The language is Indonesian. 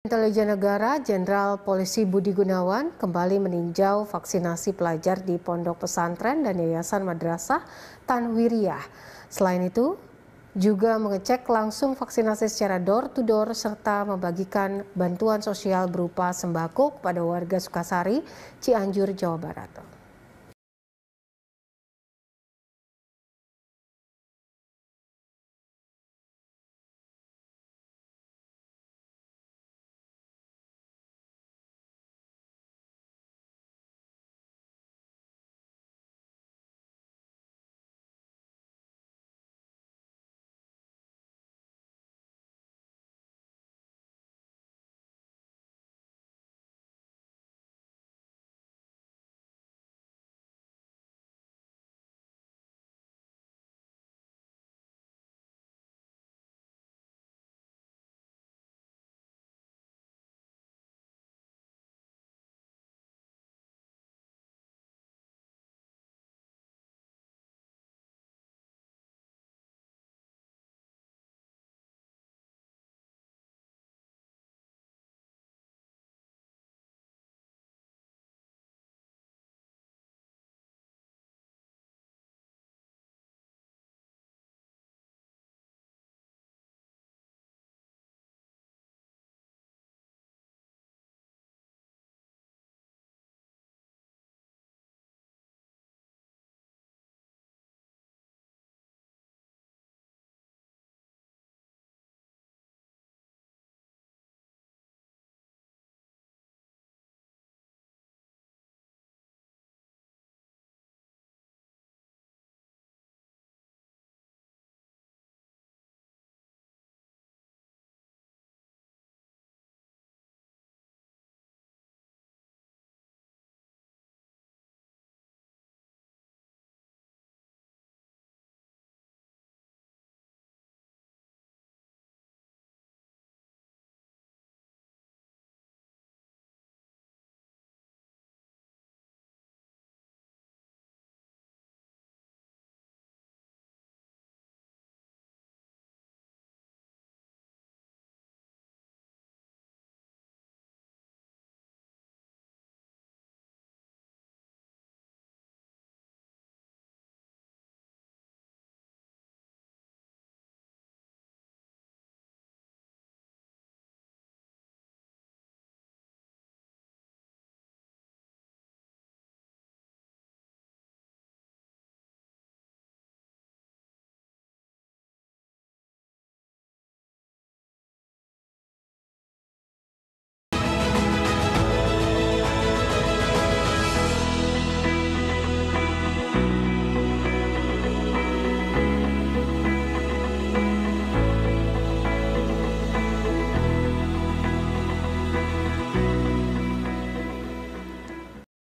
Intelijen Negara Jenderal Polisi Budi Gunawan kembali meninjau vaksinasi pelajar di pondok pesantren dan yayasan madrasah Tanwiriyah. Selain itu, juga mengecek langsung vaksinasi secara door-to-door -door, serta membagikan bantuan sosial berupa sembako kepada warga Sukasari, Cianjur, Jawa Barat.